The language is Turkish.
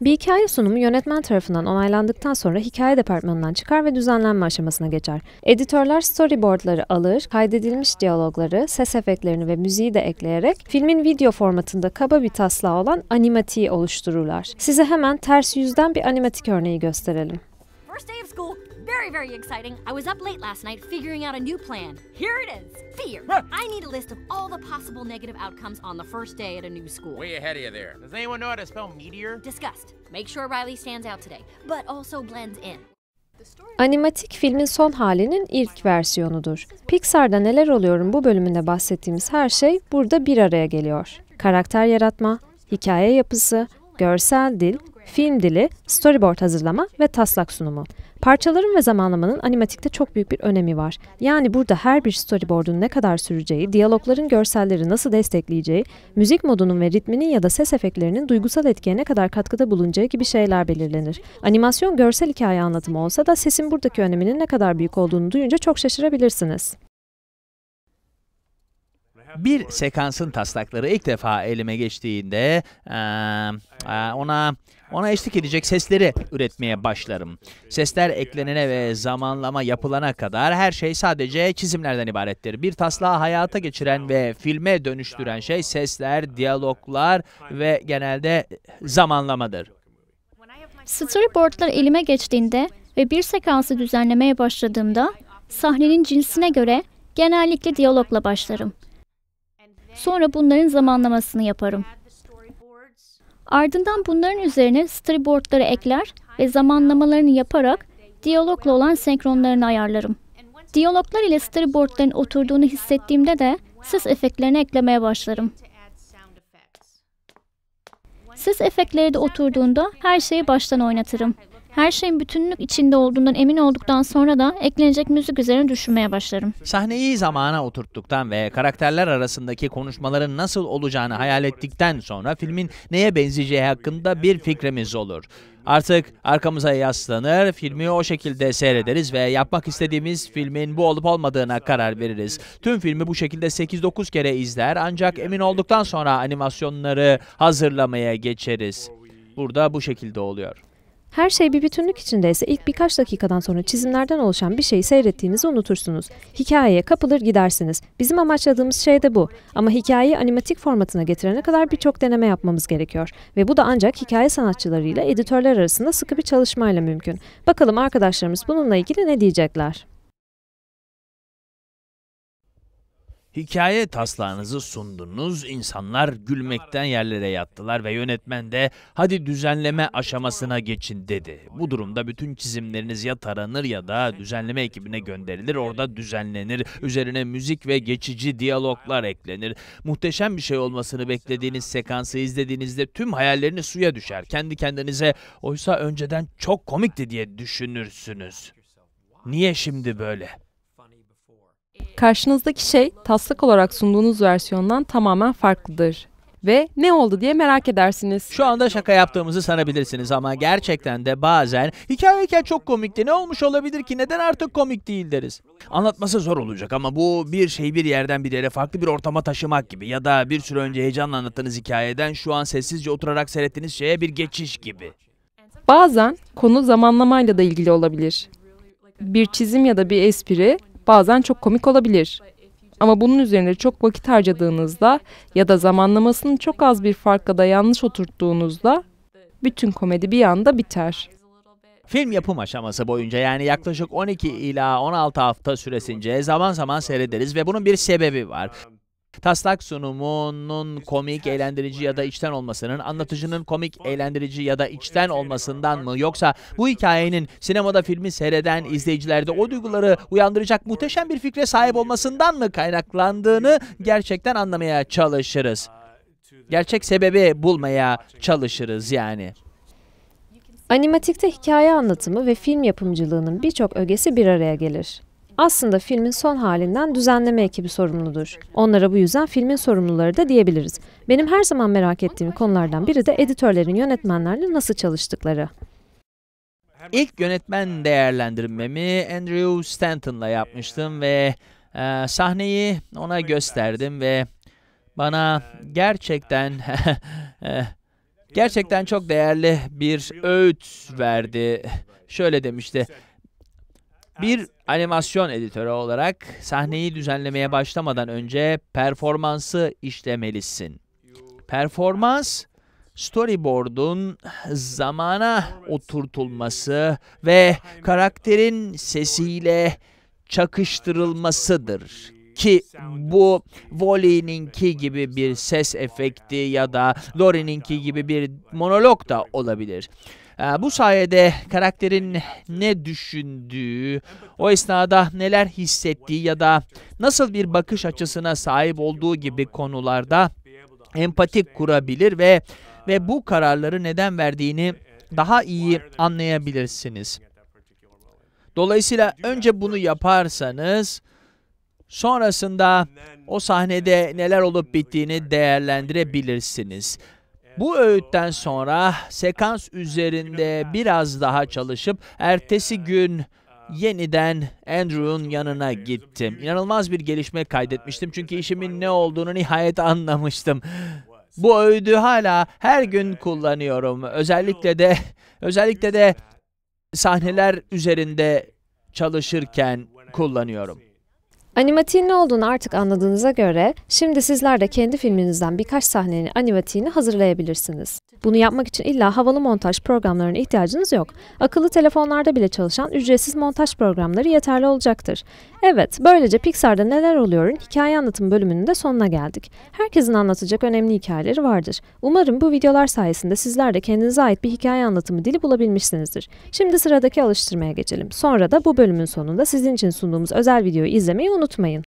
Bir hikaye sunumu yönetmen tarafından onaylandıktan sonra hikaye departmanından çıkar ve düzenlenme aşamasına geçer. Editörler storyboardları alır, kaydedilmiş diyalogları, ses efektlerini ve müziği de ekleyerek filmin video formatında kaba bir taslağı olan animatiği oluştururlar. Size hemen ters yüzden bir animatik örneği gösterelim. First day of school. Very, very exciting. I was up late last night figuring out a new plan. Here it is. Fear. I need a list of all the possible negative outcomes on the first day at a new school. Way ahead of you there. Does anyone know how to spell meteor? Disgust. Make sure Riley stands out today, but also blends in. Animatik filmin son halinin ilk versiyonudur. Pixar'da Neler Oluyorum bu bölümünde bahsettiğimiz her şey burada bir araya geliyor. Karakter yaratma, hikaye yapısı, görsel dil film dili, storyboard hazırlama ve taslak sunumu. Parçaların ve zamanlamanın animatikte çok büyük bir önemi var. Yani burada her bir storyboard'un ne kadar süreceği, diyalogların görselleri nasıl destekleyeceği, müzik modunun ve ritminin ya da ses efektlerinin duygusal etkiye ne kadar katkıda bulunacağı gibi şeyler belirlenir. Animasyon görsel hikaye anlatımı olsa da sesin buradaki öneminin ne kadar büyük olduğunu duyunca çok şaşırabilirsiniz bir sekansın taslakları ilk defa elime geçtiğinde ona ona eşlik edecek sesleri üretmeye başlarım. Sesler eklenene ve zamanlama yapılana kadar her şey sadece çizimlerden ibarettir. Bir taslağı hayata geçiren ve filme dönüştüren şey sesler, diyaloglar ve genelde zamanlamadır. Storyboardlar elime geçtiğinde ve bir sekansı düzenlemeye başladığımda sahnenin cinsine göre genellikle diyalogla başlarım. Sonra bunların zamanlamasını yaparım. Ardından bunların üzerine storyboardları ekler ve zamanlamalarını yaparak diyalogla olan senkronlarını ayarlarım. Diyaloglar ile storyboardların oturduğunu hissettiğimde de ses efektlerini eklemeye başlarım. Ses efektleri de oturduğunda her şeyi baştan oynatırım. Her şeyin bütünlük içinde olduğundan emin olduktan sonra da eklenecek müzik üzerine düşünmeye başlarım. Sahneyi zamana oturttuktan ve karakterler arasındaki konuşmaların nasıl olacağını hayal ettikten sonra filmin neye benzeyeceği hakkında bir fikrimiz olur. Artık arkamıza yaslanır, filmi o şekilde seyrederiz ve yapmak istediğimiz filmin bu olup olmadığına karar veririz. Tüm filmi bu şekilde 8-9 kere izler ancak emin olduktan sonra animasyonları hazırlamaya geçeriz. Burada bu şekilde oluyor. Her şey bir bütünlük içindeyse ilk birkaç dakikadan sonra çizimlerden oluşan bir şeyi seyrettiğinizi unutursunuz. Hikayeye kapılır gidersiniz. Bizim amaçladığımız şey de bu. Ama hikayeyi animatik formatına getirene kadar birçok deneme yapmamız gerekiyor. Ve bu da ancak hikaye sanatçılarıyla editörler arasında sıkı bir çalışmayla mümkün. Bakalım arkadaşlarımız bununla ilgili ne diyecekler? Hikaye taslağınızı sundunuz, insanlar gülmekten yerlere yattılar ve yönetmen de hadi düzenleme aşamasına geçin dedi. Bu durumda bütün çizimleriniz ya taranır ya da düzenleme ekibine gönderilir, orada düzenlenir, üzerine müzik ve geçici diyaloglar eklenir. Muhteşem bir şey olmasını beklediğiniz sekansı izlediğinizde tüm hayalleriniz suya düşer. Kendi kendinize oysa önceden çok komikti diye düşünürsünüz. Niye şimdi böyle?'' Karşınızdaki şey taslak olarak sunduğunuz versiyondan tamamen farklıdır. Ve ne oldu diye merak edersiniz. Şu anda şaka yaptığımızı sanabilirsiniz ama gerçekten de bazen hikaye çok komikti. Ne olmuş olabilir ki neden artık komik değil deriz. Anlatması zor olacak ama bu bir şey bir yerden bir yere farklı bir ortama taşımak gibi ya da bir süre önce heyecanla anlattığınız hikayeden şu an sessizce oturarak seyrettiğiniz şeye bir geçiş gibi. Bazen konu zamanlamayla da ilgili olabilir. Bir çizim ya da bir espri bazen çok komik olabilir. Ama bunun üzerine çok vakit harcadığınızda ya da zamanlamasını çok az bir farkla da yanlış oturttuğunuzda bütün komedi bir anda biter. Film yapım aşaması boyunca yani yaklaşık 12 ila 16 hafta süresince zaman zaman seyrederiz ve bunun bir sebebi var. Taslak sunumunun komik, eğlendirici ya da içten olmasının, anlatıcının komik, eğlendirici ya da içten olmasından mı yoksa bu hikayenin sinemada filmi seyreden izleyicilerde o duyguları uyandıracak muhteşem bir fikre sahip olmasından mı kaynaklandığını gerçekten anlamaya çalışırız. Gerçek sebebi bulmaya çalışırız yani. Animatikte hikaye anlatımı ve film yapımcılığının birçok ögesi bir araya gelir. Aslında filmin son halinden düzenleme ekibi sorumludur. Onlara bu yüzden filmin sorumluları da diyebiliriz. Benim her zaman merak ettiğim konulardan biri de editörlerin yönetmenlerle nasıl çalıştıkları. İlk yönetmen değerlendirmemi Andrew Stanton'la yapmıştım ve e, sahneyi ona gösterdim ve bana gerçekten e, gerçekten çok değerli bir öğüt verdi. Şöyle demişti. Bir animasyon editörü olarak sahneyi düzenlemeye başlamadan önce performansı işlemelisin. Performans, storyboard'un zamana oturtulması ve karakterin sesiyle çakıştırılmasıdır ki bu Wally'ninki gibi bir ses efekti ya da Lori'ninki gibi bir monolog da olabilir. Ee, bu sayede karakterin ne düşündüğü, o esnada neler hissettiği ya da nasıl bir bakış açısına sahip olduğu gibi konularda empatik kurabilir ve ve bu kararları neden verdiğini daha iyi anlayabilirsiniz. Dolayısıyla önce bunu yaparsanız sonrasında o sahnede neler olup bittiğini değerlendirebilirsiniz. Bu öğütten sonra sekans üzerinde biraz daha çalışıp ertesi gün yeniden Andrew'un yanına gittim. İnanılmaz bir gelişme kaydetmiştim çünkü işimin ne olduğunu nihayet anlamıştım. Bu öğüdü hala her gün kullanıyorum. Özellikle de özellikle de sahneler üzerinde çalışırken kullanıyorum. Animatiğin ne olduğunu artık anladığınıza göre şimdi sizler de kendi filminizden birkaç sahnenin animatiğini hazırlayabilirsiniz. Bunu yapmak için illa havalı montaj programlarına ihtiyacınız yok. Akıllı telefonlarda bile çalışan ücretsiz montaj programları yeterli olacaktır. Evet, böylece Pixar'da neler oluyorun hikaye anlatım bölümünün de sonuna geldik. Herkesin anlatacak önemli hikayeleri vardır. Umarım bu videolar sayesinde sizler de kendinize ait bir hikaye anlatımı dili bulabilmişsinizdir. Şimdi sıradaki alıştırmaya geçelim. Sonra da bu bölümün sonunda sizin için sunduğumuz özel videoyu izlemeyi unutmayın.